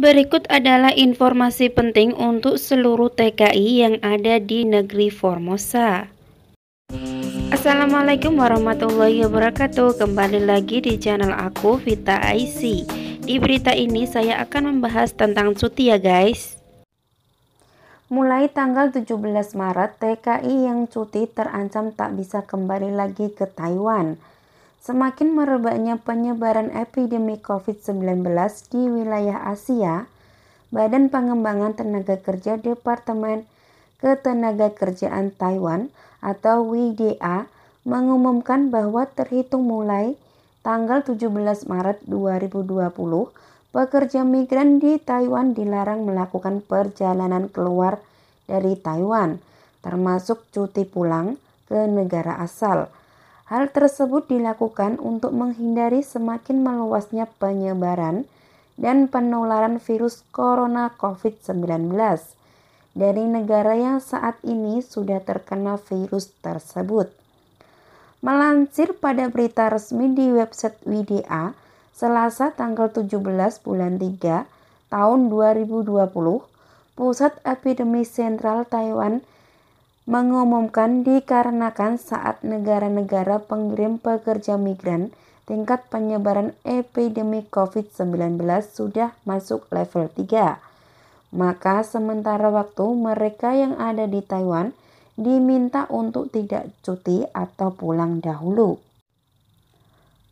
Berikut adalah informasi penting untuk seluruh TKI yang ada di negeri Formosa. Assalamualaikum warahmatullahi wabarakatuh. Kembali lagi di channel aku Vita IC. Di berita ini saya akan membahas tentang cuti ya guys. Mulai tanggal 17 Maret, TKI yang cuti terancam tak bisa kembali lagi ke Taiwan. Semakin merebaknya penyebaran epidemi COVID-19 di wilayah Asia, Badan Pengembangan Tenaga Kerja Departemen Kerjaan Taiwan atau WDA mengumumkan bahwa terhitung mulai tanggal 17 Maret 2020, pekerja migran di Taiwan dilarang melakukan perjalanan keluar dari Taiwan, termasuk cuti pulang ke negara asal Hal tersebut dilakukan untuk menghindari semakin meluasnya penyebaran dan penularan virus corona COVID-19 dari negara yang saat ini sudah terkena virus tersebut. Melansir pada berita resmi di website WDA, Selasa tanggal 17 bulan 3 tahun 2020, Pusat Epidemi Sentral Taiwan mengumumkan dikarenakan saat negara-negara pengirim pekerja migran tingkat penyebaran epidemi COVID-19 sudah masuk level 3. Maka sementara waktu mereka yang ada di Taiwan diminta untuk tidak cuti atau pulang dahulu.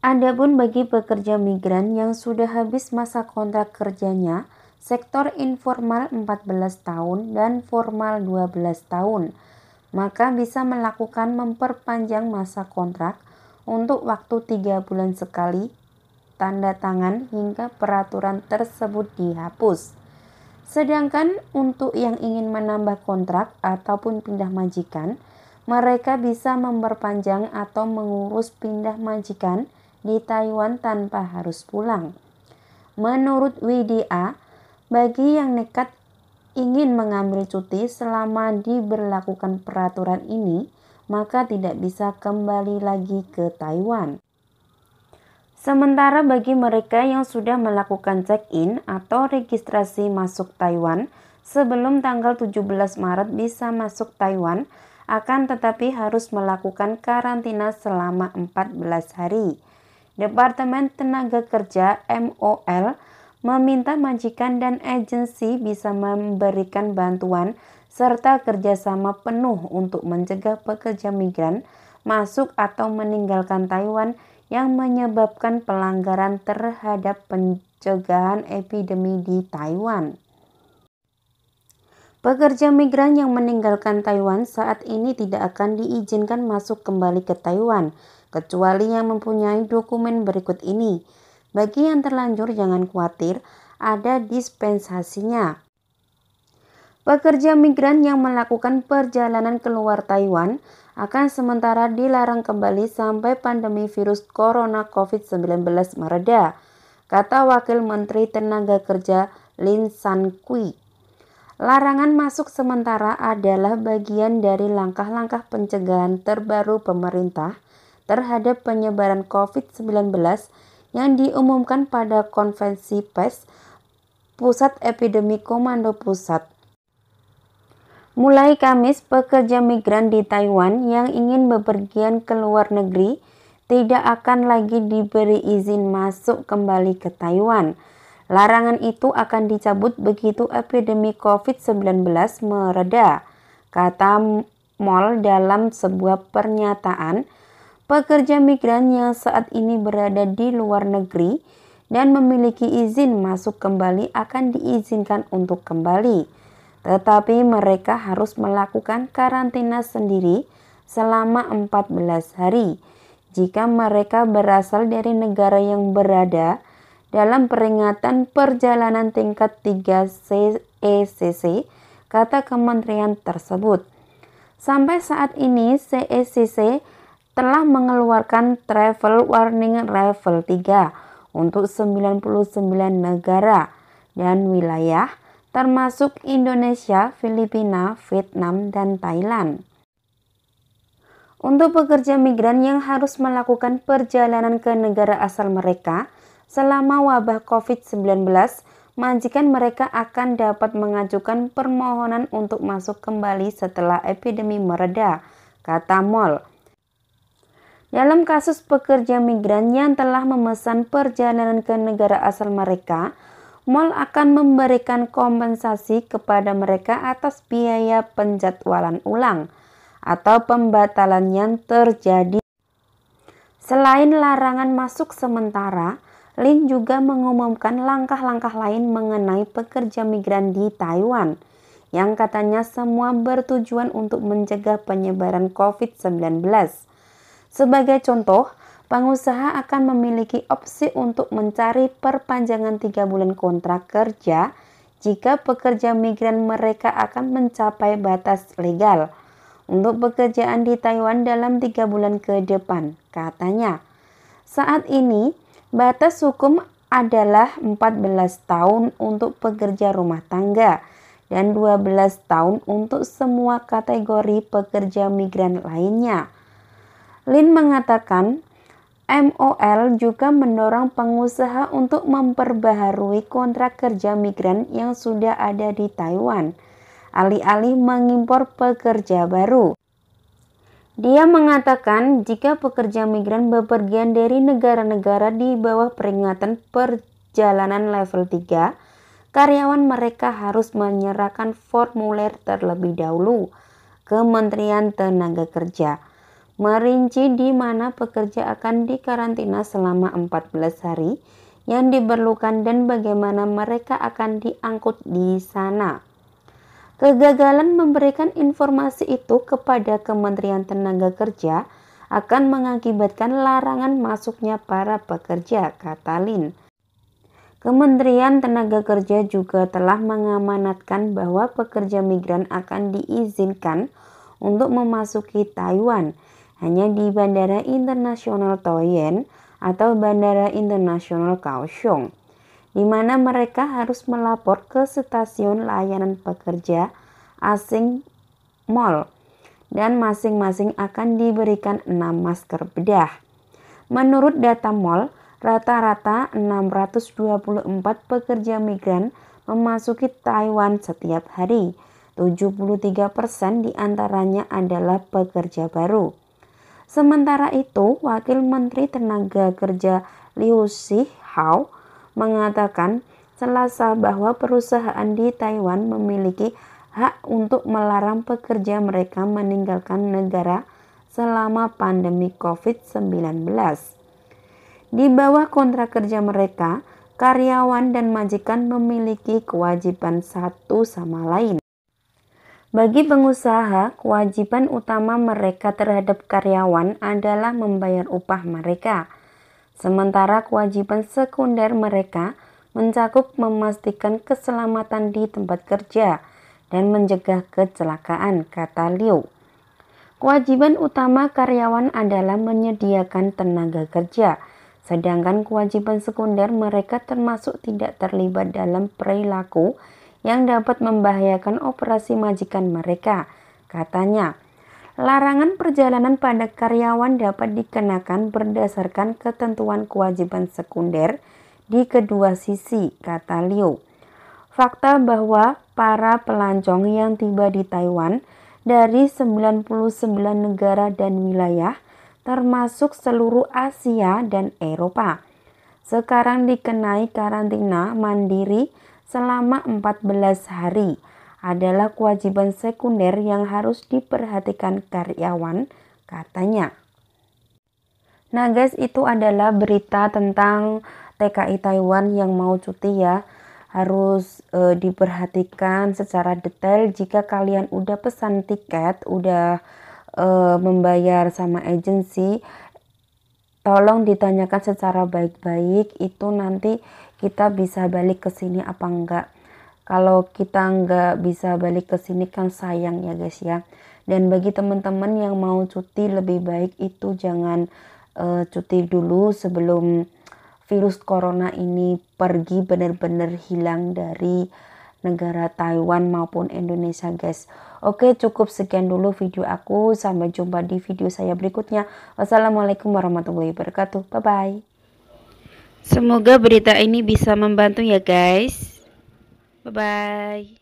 Adapun bagi pekerja migran yang sudah habis masa kontrak kerjanya, sektor informal 14 tahun dan formal 12 tahun maka bisa melakukan memperpanjang masa kontrak untuk waktu tiga bulan sekali, tanda tangan hingga peraturan tersebut dihapus. Sedangkan untuk yang ingin menambah kontrak ataupun pindah majikan, mereka bisa memperpanjang atau mengurus pindah majikan di Taiwan tanpa harus pulang. Menurut WDA, bagi yang nekat ingin mengambil cuti selama diberlakukan peraturan ini, maka tidak bisa kembali lagi ke Taiwan. Sementara bagi mereka yang sudah melakukan check-in atau registrasi masuk Taiwan sebelum tanggal 17 Maret bisa masuk Taiwan, akan tetapi harus melakukan karantina selama 14 hari. Departemen Tenaga Kerja MOL meminta majikan dan agensi bisa memberikan bantuan serta kerjasama penuh untuk mencegah pekerja migran masuk atau meninggalkan Taiwan yang menyebabkan pelanggaran terhadap pencegahan epidemi di Taiwan. Pekerja migran yang meninggalkan Taiwan saat ini tidak akan diizinkan masuk kembali ke Taiwan, kecuali yang mempunyai dokumen berikut ini bagi yang terlanjur jangan khawatir, ada dispensasinya. Pekerja migran yang melakukan perjalanan keluar Taiwan akan sementara dilarang kembali sampai pandemi virus corona COVID-19 mereda, kata Wakil Menteri Tenaga Kerja Lin San Kui. Larangan masuk sementara adalah bagian dari langkah-langkah pencegahan terbaru pemerintah terhadap penyebaran COVID-19 yang diumumkan pada konvensi PES Pusat Epidemi Komando Pusat. Mulai Kamis, pekerja migran di Taiwan yang ingin bepergian ke luar negeri tidak akan lagi diberi izin masuk kembali ke Taiwan. Larangan itu akan dicabut begitu epidemi COVID-19 mereda, kata Mol dalam sebuah pernyataan pekerja migran yang saat ini berada di luar negeri dan memiliki izin masuk kembali akan diizinkan untuk kembali. Tetapi mereka harus melakukan karantina sendiri selama 14 hari jika mereka berasal dari negara yang berada dalam peringatan perjalanan tingkat 3 CECC kata kementerian tersebut. Sampai saat ini CECC e telah mengeluarkan travel warning level 3 untuk 99 negara dan wilayah termasuk Indonesia, Filipina, Vietnam, dan Thailand. Untuk pekerja migran yang harus melakukan perjalanan ke negara asal mereka selama wabah COVID-19, majikan mereka akan dapat mengajukan permohonan untuk masuk kembali setelah epidemi mereda, kata Mol. Dalam kasus pekerja migran yang telah memesan perjalanan ke negara asal mereka, mall akan memberikan kompensasi kepada mereka atas biaya penjadwalan ulang atau pembatalan yang terjadi. Selain larangan masuk sementara, Lin juga mengumumkan langkah-langkah lain mengenai pekerja migran di Taiwan yang katanya semua bertujuan untuk mencegah penyebaran COVID-19. Sebagai contoh, pengusaha akan memiliki opsi untuk mencari perpanjangan tiga bulan kontrak kerja jika pekerja migran mereka akan mencapai batas legal untuk pekerjaan di Taiwan dalam tiga bulan ke depan, katanya. Saat ini, batas hukum adalah 14 tahun untuk pekerja rumah tangga dan 12 tahun untuk semua kategori pekerja migran lainnya. Lin mengatakan, MOL juga mendorong pengusaha untuk memperbaharui kontrak kerja migran yang sudah ada di Taiwan, alih-alih mengimpor pekerja baru. Dia mengatakan jika pekerja migran bepergian dari negara-negara di bawah peringatan perjalanan level 3, karyawan mereka harus menyerahkan formulir terlebih dahulu Kementerian Tenaga Kerja merinci di mana pekerja akan dikarantina selama 14 hari yang diperlukan dan bagaimana mereka akan diangkut di sana. Kegagalan memberikan informasi itu kepada Kementerian Tenaga Kerja akan mengakibatkan larangan masuknya para pekerja, kata Lin. Kementerian Tenaga Kerja juga telah mengamanatkan bahwa pekerja migran akan diizinkan untuk memasuki Taiwan hanya di Bandara Internasional Toyen atau Bandara Internasional Kaohsiung, di mana mereka harus melapor ke stasiun layanan pekerja asing mall dan masing-masing akan diberikan 6 masker bedah. Menurut data mall, rata-rata 624 pekerja migran memasuki Taiwan setiap hari. 73% persen diantaranya adalah pekerja baru. Sementara itu, Wakil Menteri Tenaga Kerja Liu Xihao mengatakan Selasa bahwa perusahaan di Taiwan memiliki hak untuk melarang pekerja mereka meninggalkan negara selama pandemi COVID-19. Di bawah kontrak kerja mereka, karyawan dan majikan memiliki kewajiban satu sama lain. Bagi pengusaha, kewajiban utama mereka terhadap karyawan adalah membayar upah mereka. Sementara kewajiban sekunder mereka mencakup memastikan keselamatan di tempat kerja dan mencegah kecelakaan, kata Liu. Kewajiban utama karyawan adalah menyediakan tenaga kerja, sedangkan kewajiban sekunder mereka termasuk tidak terlibat dalam perilaku yang dapat membahayakan operasi majikan mereka. Katanya, larangan perjalanan pada karyawan dapat dikenakan berdasarkan ketentuan kewajiban sekunder di kedua sisi, kata Liu. Fakta bahwa para pelancong yang tiba di Taiwan dari 99 negara dan wilayah termasuk seluruh Asia dan Eropa. Sekarang dikenai karantina mandiri selama 14 hari adalah kewajiban sekunder yang harus diperhatikan karyawan, katanya. Nah guys, itu adalah berita tentang TKI Taiwan yang mau cuti ya. Harus e, diperhatikan secara detail jika kalian udah pesan tiket, udah e, membayar sama agensi, tolong ditanyakan secara baik-baik itu nanti kita bisa balik ke sini apa enggak kalau kita enggak bisa balik ke sini kan sayang ya guys ya dan bagi teman-teman yang mau cuti lebih baik itu jangan uh, cuti dulu sebelum virus corona ini pergi benar-benar hilang dari negara Taiwan maupun Indonesia guys. Oke cukup sekian dulu video aku. Sampai jumpa di video saya berikutnya. Wassalamualaikum warahmatullahi wabarakatuh. Bye bye. Semoga berita ini bisa membantu ya guys. Bye bye.